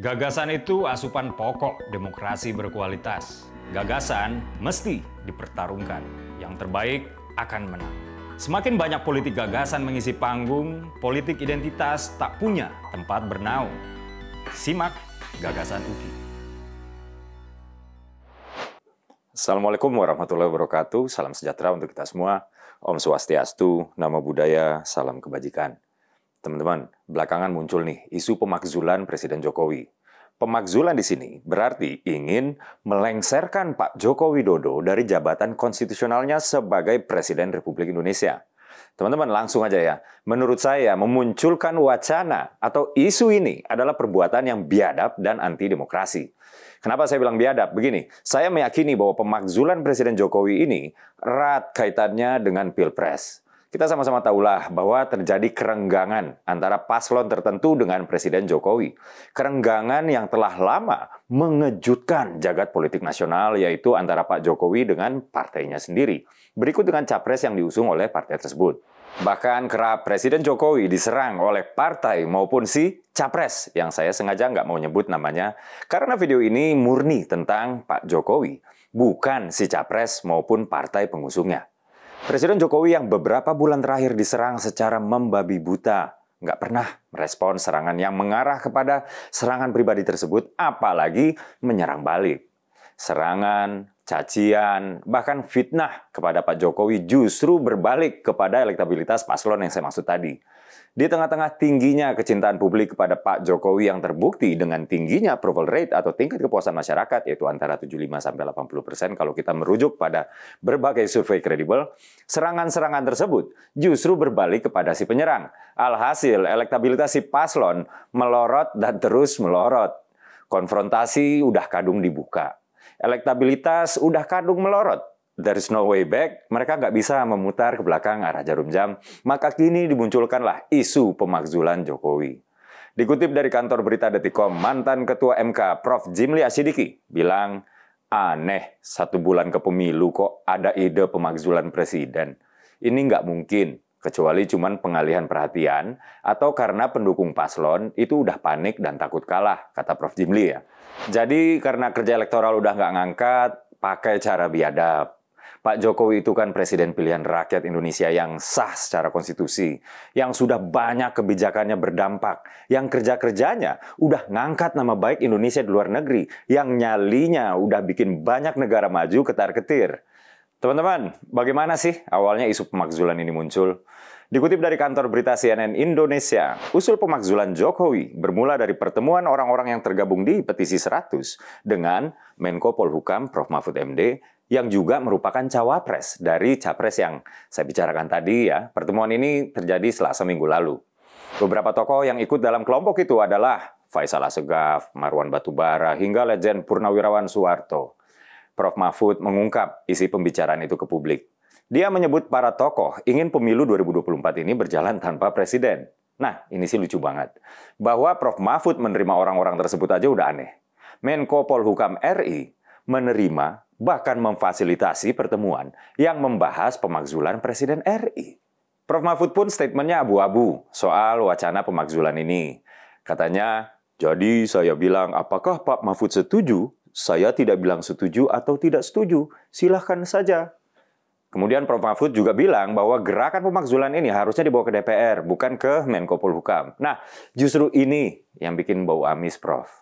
Gagasan itu asupan pokok demokrasi berkualitas. Gagasan mesti dipertarungkan. Yang terbaik akan menang. Semakin banyak politik gagasan mengisi panggung, politik identitas tak punya tempat bernaung. Simak gagasan UKI. Assalamualaikum warahmatullahi wabarakatuh. Salam sejahtera untuk kita semua. Om Swastiastu, Nama Budaya, Salam Kebajikan. Teman-teman, belakangan muncul nih isu pemakzulan Presiden Jokowi. Pemakzulan di sini berarti ingin melengserkan Pak Joko Widodo dari jabatan konstitusionalnya sebagai Presiden Republik Indonesia. Teman-teman, langsung aja ya. Menurut saya, memunculkan wacana atau isu ini adalah perbuatan yang biadab dan anti demokrasi. Kenapa saya bilang biadab? Begini, saya meyakini bahwa pemakzulan Presiden Jokowi ini erat kaitannya dengan Pilpres. Kita sama-sama tahulah bahwa terjadi kerenggangan antara paslon tertentu dengan Presiden Jokowi. Kerenggangan yang telah lama mengejutkan jagat politik nasional yaitu antara Pak Jokowi dengan partainya sendiri. Berikut dengan capres yang diusung oleh partai tersebut. Bahkan kerap Presiden Jokowi diserang oleh partai maupun si capres yang saya sengaja nggak mau nyebut namanya karena video ini murni tentang Pak Jokowi, bukan si capres maupun partai pengusungnya. Presiden Jokowi yang beberapa bulan terakhir diserang secara membabi buta nggak pernah merespon serangan yang mengarah kepada serangan pribadi tersebut, apalagi menyerang balik. Serangan, cacian, bahkan fitnah kepada Pak Jokowi justru berbalik kepada elektabilitas paslon yang saya maksud tadi. Di tengah-tengah tingginya kecintaan publik kepada Pak Jokowi yang terbukti dengan tingginya approval rate atau tingkat kepuasan masyarakat yaitu antara 75-80% kalau kita merujuk pada berbagai survei kredibel, serangan-serangan tersebut justru berbalik kepada si penyerang. Alhasil, elektabilitas si paslon melorot dan terus melorot. Konfrontasi udah kadung dibuka Elektabilitas udah kadung melorot. there's no way back, mereka nggak bisa memutar ke belakang arah jarum jam, maka kini dimunculkanlah isu pemakzulan Jokowi. Dikutip dari kantor berita Detikom, mantan Ketua MK Prof. Jimli Asidiki bilang, aneh satu bulan ke pemilu kok ada ide pemakzulan presiden. Ini nggak mungkin kecuali cuman pengalihan perhatian atau karena pendukung paslon itu udah panik dan takut kalah, kata Prof. Jimli ya. Jadi karena kerja elektoral udah nggak ngangkat, pakai cara biadab. Pak Jokowi itu kan presiden pilihan rakyat Indonesia yang sah secara konstitusi, yang sudah banyak kebijakannya berdampak, yang kerja-kerjanya udah ngangkat nama baik Indonesia di luar negeri, yang nyalinya udah bikin banyak negara maju ketar-ketir. Teman-teman, bagaimana sih awalnya isu pemakzulan ini muncul? Dikutip dari kantor berita CNN Indonesia, usul pemakzulan Jokowi bermula dari pertemuan orang-orang yang tergabung di Petisi 100 dengan Menko Polhukam Prof. Mahfud MD yang juga merupakan cawapres dari capres yang saya bicarakan tadi ya. Pertemuan ini terjadi selasa minggu lalu. Beberapa tokoh yang ikut dalam kelompok itu adalah Faisal Asegaf, Marwan Batubara, hingga legend Purnawirawan Suwarto. Prof. Mahfud mengungkap isi pembicaraan itu ke publik. Dia menyebut para tokoh ingin pemilu 2024 ini berjalan tanpa presiden. Nah, ini sih lucu banget. Bahwa Prof. Mahfud menerima orang-orang tersebut aja udah aneh. Menko Polhukam RI menerima bahkan memfasilitasi pertemuan yang membahas pemakzulan Presiden RI. Prof. Mahfud pun statementnya abu-abu soal wacana pemakzulan ini. Katanya, jadi saya bilang apakah Pak Mahfud setuju saya tidak bilang setuju atau tidak setuju. Silahkan saja. Kemudian Prof. Mahfud juga bilang bahwa gerakan pemakzulan ini harusnya dibawa ke DPR, bukan ke Menko Polhukam. Nah, justru ini yang bikin bau amis, Prof.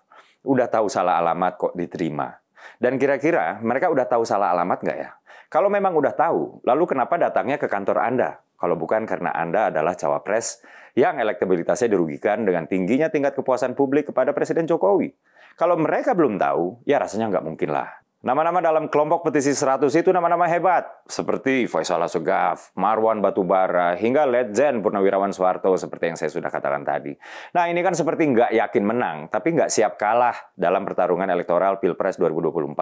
Udah tahu salah alamat kok diterima. Dan kira-kira mereka udah tahu salah alamat nggak ya? Kalau memang udah tahu, lalu kenapa datangnya ke kantor Anda? Kalau bukan karena Anda adalah cawapres yang elektabilitasnya dirugikan dengan tingginya tingkat kepuasan publik kepada Presiden Jokowi. Kalau mereka belum tahu, ya rasanya nggak mungkin lah. Nama-nama dalam kelompok petisi 100 itu nama-nama hebat, seperti Faisal Asugaf, Marwan Batubara, hingga Letjen Purnawirawan Soeharto seperti yang saya sudah katakan tadi. Nah ini kan seperti nggak yakin menang, tapi nggak siap kalah dalam pertarungan elektoral Pilpres 2024.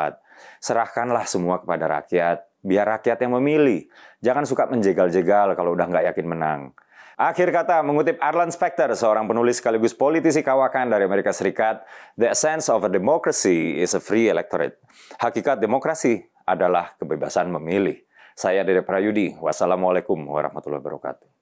Serahkanlah semua kepada rakyat, Biar rakyat yang memilih. Jangan suka menjegal-jegal kalau udah nggak yakin menang. Akhir kata, mengutip Arlan Specter, seorang penulis sekaligus politisi kawakan dari Amerika Serikat, The essence of a democracy is a free electorate. Hakikat demokrasi adalah kebebasan memilih. Saya Dede Prayudi, wassalamualaikum warahmatullahi wabarakatuh.